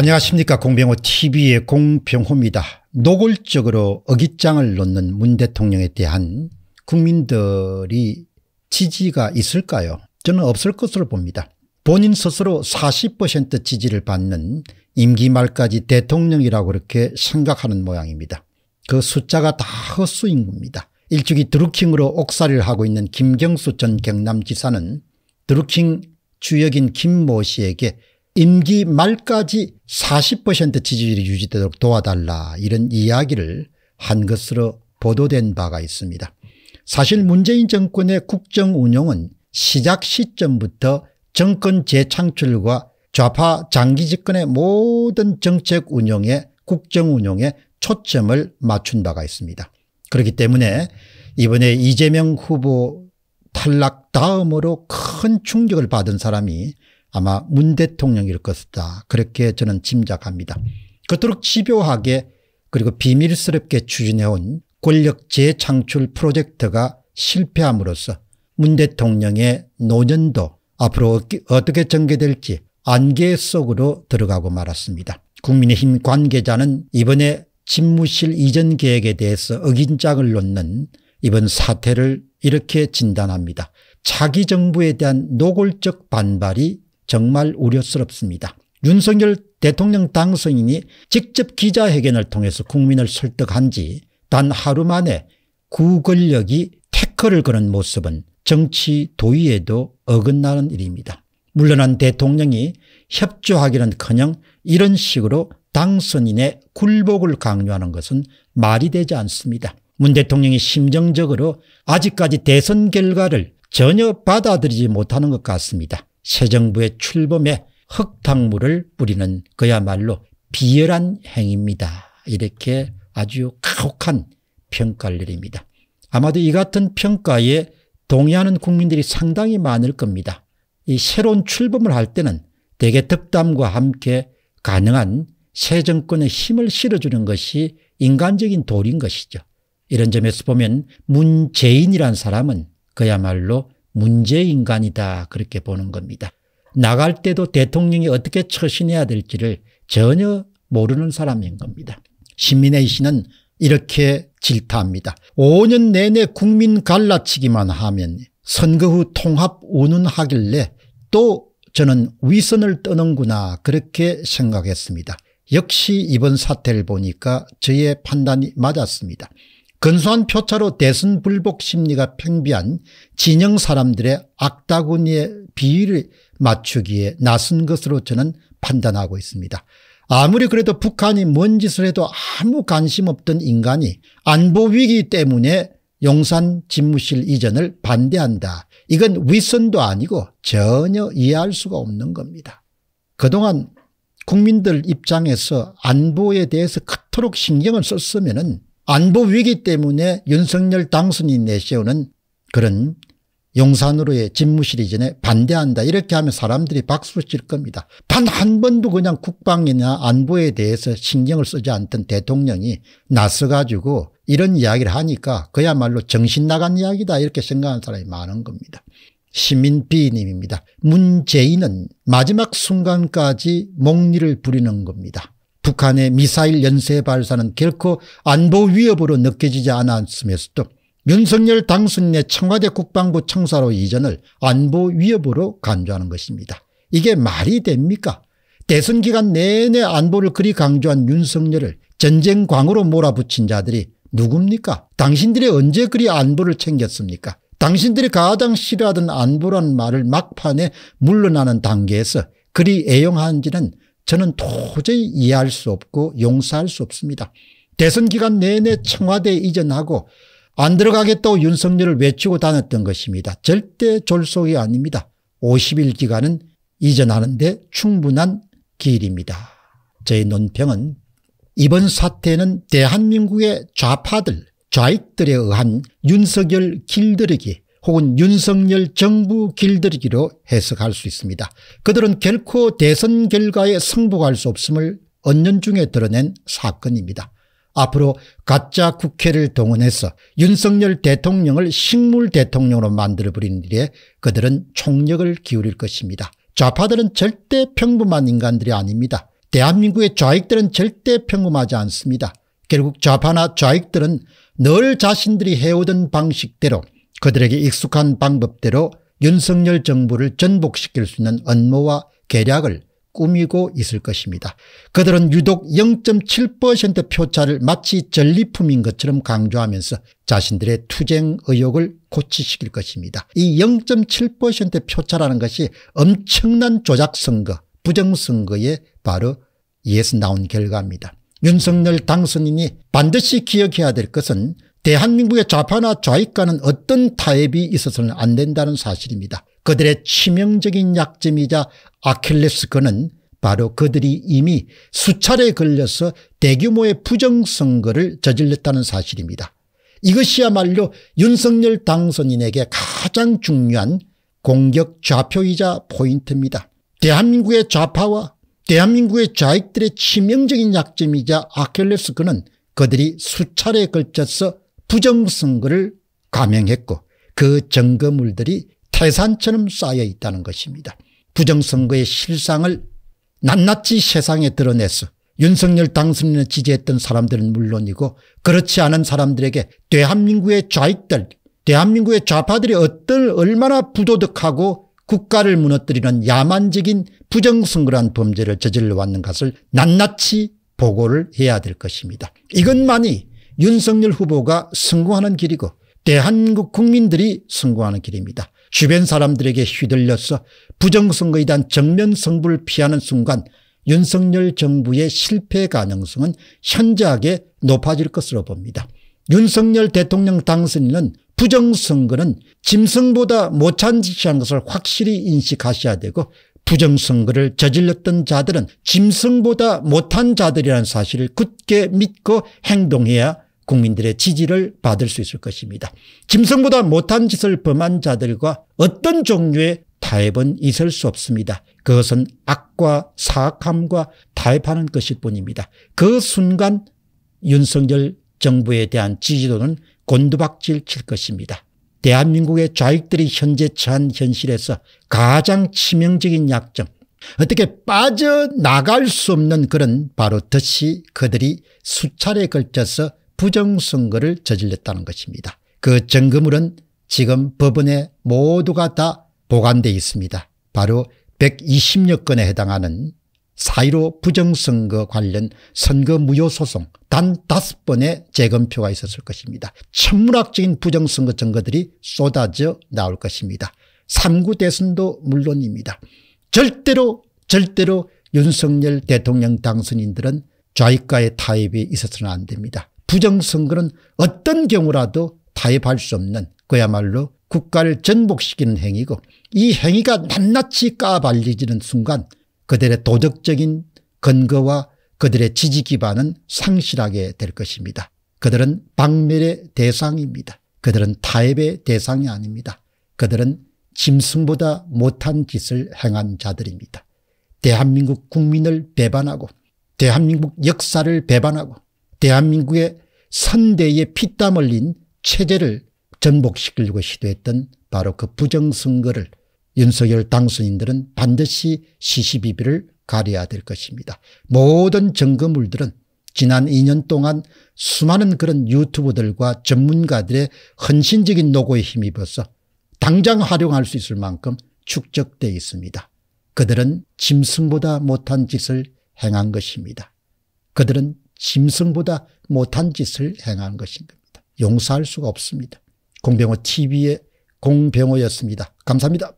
안녕하십니까 공병호 tv의 공병호입니다. 노골적으로 어깃장을 놓는 문 대통령에 대한 국민들이 지지가 있을까요 저는 없을 것으로 봅니다. 본인 스스로 40% 지지를 받는 임기 말까지 대통령이라고 그렇게 생각하는 모양입니다. 그 숫자가 다 헛수인 겁니다. 일찍이 드루킹으로 옥살이를 하고 있는 김경수 전 경남지사는 드루킹 주역인 김모 씨에게 임기 말까지 40% 지지율이 유지되도록 도와달라 이런 이야기를 한 것으로 보도된 바가 있습니다. 사실 문재인 정권의 국정 운영은 시작 시점부터 정권 재창출과 좌파 장기 집권의 모든 정책 운영에 국정 운영에 초점을 맞춘 바가 있습니다. 그렇기 때문에 이번에 이재명 후보 탈락 다음으로 큰 충격을 받은 사람이 아마 문 대통령일 것이다. 그렇게 저는 짐작합니다. 그토록 집요하게 그리고 비밀스럽게 추진해온 권력 재창출 프로젝트가 실패함으로써 문 대통령의 노년도 앞으로 어떻게 전개될지 안개 속으로 들어가고 말았습니다. 국민의힘 관계자는 이번에 집무실 이전 계획에 대해서 어긴장을 놓는 이번 사태를 이렇게 진단합니다. 자기 정부에 대한 노골적 반발이 정말 우려스럽습니다. 윤석열 대통령 당선인이 직접 기자회견을 통해서 국민을 설득한 지 단 하루 만에 구권력이 태클을 거는 모습은 정치 도의에도 어긋나는 일입니다. 물러난 대통령이 협조하기는커녕 이런 식으로 당선인의 굴복을 강요하는 것은 말이 되지 않습니다. 문 대통령이 심정적으로 아직까지 대선 결과를 전혀 받아들이지 못하는 것 같습니다. 새 정부의 출범에 흙탕물을 뿌리는 그야말로 비열한 행위입니다. 이렇게 아주 가혹한 평가를 내립니다. 아마도 이 같은 평가에 동의하는 국민들이 상당히 많을 겁니다. 이 새로운 출범을 할 때는 대개 득담과 함께 가능한 새 정권의 힘을 실어주는 것이 인간적인 도리인 것이죠. 이런 점에서 보면 문재인이란 사람은 그야말로 문제인간이다 그렇게 보는 겁니다. 나갈 때도 대통령이 어떻게 처신해야 될지를 전혀 모르는 사람인 겁니다. 시민의 씨는 이렇게 질타합니다. 5년 내내 국민 갈라치기만 하면 선거 후 통합 운운하길래 또 저는 위선을 떠는구나 그렇게 생각했습니다. 역시 이번 사태를 보니까 저의 판단이 맞았습니다. 근소한 표차로 대선 불복 심리가 팽비한 진영 사람들의 악다구니의 비위를 맞추기에 나선 것으로 저는 판단하고 있습니다. 아무리 그래도 북한이 뭔 짓을 해도 아무 관심 없던 인간이 안보 위기 때문에 용산 집무실 이전을 반대한다. 이건 위선도 아니고 전혀 이해할 수가 없는 겁니다. 그동안 국민들 입장에서 안보에 대해서 그토록 신경을 썼으면 안보 위기 때문에 윤석열 당선인 내세우는 그런 용산으로의 집무실이전에 반대한다 이렇게 하면 사람들이 박수 칠 겁니다. 단 한 번도 그냥 국방이나 안보에 대해서 신경을 쓰지 않던 대통령이 나서가지고 이런 이야기를 하니까 그야말로 정신 나간 이야기다 이렇게 생각하는 사람이 많은 겁니다. 시민비님입니다. 문재인은 마지막 순간까지 몽리를 부리는 겁니다. 북한의 미사일 연쇄 발사는 결코 안보 위협으로 느껴지지 않았음에서도 윤석열 당선인의 청와대 국방부 청사로 이전을 안보 위협으로 강조하는 것입니다. 이게 말이 됩니까? 대선 기간 내내 안보를 그리 강조한 윤석열을 전쟁광으로 몰아붙인 자들이 누굽니까? 당신들이 언제 그리 안보를 챙겼습니까? 당신들이 가장 싫어하던 안보란 말을 막판에 물러나는 단계에서 그리 애용한지는 저는 도저히 이해할 수 없고 용서할 수 없습니다. 대선 기간 내내 청와대에 이전하고 안 들어가겠다고 윤석열을 외치고 다녔던 것입니다. 절대 졸속이 아닙니다. 50일 기간은 이전하는데 충분한 기입니다 저희 논평은 이번 사태는 대한민국의 좌파들, 좌익들에 의한 윤석열 길들이기, 혹은 윤석열 정부 길들이기로 해석할 수 있습니다. 그들은 결코 대선 결과에 승복할 수 없음을 언년 중에 드러낸 사건입니다. 앞으로 가짜 국회를 동원해서 윤석열 대통령을 식물 대통령으로 만들어버리는 일에 그들은 총력을 기울일 것입니다. 좌파들은 절대 평범한 인간들이 아닙니다. 대한민국의 좌익들은 절대 평범하지 않습니다. 결국 좌파나 좌익들은 늘 자신들이 해오던 방식대로 그들에게 익숙한 방법대로 윤석열 정부를 전복시킬 수 있는 업무와 계략을 꾸미고 있을 것입니다. 그들은 유독 0.7% 표차를 마치 전리품인 것처럼 강조하면서 자신들의 투쟁 의욕을 고치시킬 것입니다. 이 0.7% 표차라는 것이 엄청난 조작선거 부정선거에 바로 이에서 나온 결과입니다. 윤석열 당선인이 반드시 기억해야 될 것은 대한민국의 좌파나 좌익과는 어떤 타협이 있어서는 안 된다는 사실입니다. 그들의 치명적인 약점이자 아킬레스건은 바로 그들이 이미 수차례 걸려서 대규모의 부정선거를 저질렀다는 사실입니다. 이것이야말로 윤석열 당선인에게 가장 중요한 공격 좌표이자 포인트입니다. 대한민국의 좌파와 대한민국의 좌익들의 치명적인 약점이자 아킬레스건은 그들이 수차례에 걸쳐서 부정선거를 감행했고 그 증거물들이 태산처럼 쌓여 있다는 것입니다. 부정선거의 실상을 낱낱이 세상에 드러냈어 윤석열 당선인을 지지했던 사람들은 물론이고 그렇지 않은 사람들에게 대한민국의 좌익들 대한민국의 좌파들이 어떨 얼마나 부도덕하고 국가를 무너뜨리는 야만적인 부정선거란 범죄를 저질러 왔는 것을 낱낱이 보고를 해야 될 것입니다. 이것만이 윤석열 후보가 성공하는 길이고 대한국 국민들이 성공하는 길입니다. 주변 사람들에게 휘둘려서 부정선거에 대한 정면 성부를 피하는 순간 윤석열 정부의 실패 가능성은 현저하게 높아질 것으로 봅니다. 윤석열 대통령 당선인은 부정선거는 짐승보다 못한 짓이라는 것을 확실히 인식하셔야 되고 부정선거를 저질렀던 자들은 짐승보다 못한 자들이라는 사실을 굳게 믿고 행동해야 합니다. 국민들의 지지를 받을 수 있을 것입니다. 짐승보다 못한 짓을 범한 자들과 어떤 종류의 타협은 있을 수 없습니다. 그것은 악과 사악함과 타협하는 것일 뿐입니다. 그 순간 윤석열 정부에 대한 지지도는 곤두박질 칠 것입니다. 대한민국의 좌익들이 현재 처한 현실에서 가장 치명적인 약점 어떻게 빠져나갈 수 없는 그런 바로 덫이 그들이 수차례 걸쳐서 부정선거를 저질렀다는 것입니다. 그 증거물은 지금 법원에 모두가 다보관되어 있습니다. 바로 120여 건에 해당하는 4 1 5 부정선거 관련 선거무효소송 단5 번의 재검표가 있었을 것입니다. 천문학적인 부정선거 증거들이 쏟아져 나올 것입니다. 3구 대선도 물론입니다. 절대로 절대로 윤석열 대통령 당선인들은 좌익과의 타협이 있어서는 안 됩니다. 부정선거는 어떤 경우라도 타협할 수 없는 그야말로 국가를 전복시키는 행위고 이 행위가 낱낱이 까발리지는 순간 그들의 도덕적인 근거와 그들의 지지 기반은 상실하게 될 것입니다. 그들은 박멸의 대상입니다. 그들은 타협의 대상이 아닙니다. 그들은 짐승보다 못한 짓을 행한 자들입니다. 대한민국 국민을 배반하고 대한민국 역사를 배반하고 대한민국의 선대에 피땀 흘린 체제를 전복시키려고 시도했던 바로 그 부정선거를 윤석열 당선인들은 반드시 시시비비를 가려야 될 것입니다. 모든 점거물들은 지난 2년 동안 수많은 그런 유튜버들과 전문가들의 헌신적인 노고에 힘입어서 당장 활용할 수 있을 만큼 축적돼 있습니다. 그들은 짐승보다 못한 짓을 행한 것입니다. 그들은 짐승보다 못한 짓을 행한 것인 겁니다. 용서할 수가 없습니다. 공병호 TV의 공병호였습니다. 감사합니다.